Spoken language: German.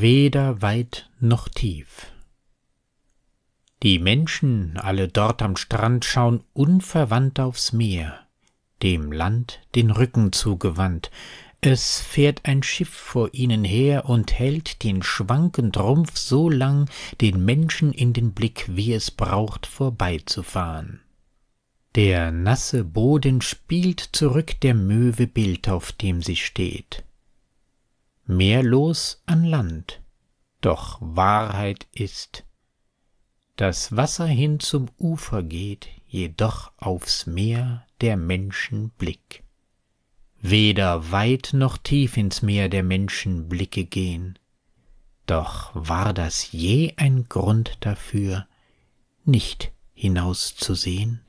weder weit noch tief. Die Menschen alle dort am Strand schauen unverwandt aufs Meer, dem Land den Rücken zugewandt, es fährt ein Schiff vor ihnen her und hält den schwankend Rumpf so lang den Menschen in den Blick, wie es braucht, vorbeizufahren. Der nasse Boden spielt zurück der Möwe Bild, auf dem sie steht meerlos an Land. Doch Wahrheit ist, das Wasser hin zum Ufer geht, jedoch aufs Meer der Menschen Blick. Weder weit noch tief ins Meer der Menschen Blicke gehen, doch war das je ein Grund dafür, nicht hinauszusehen?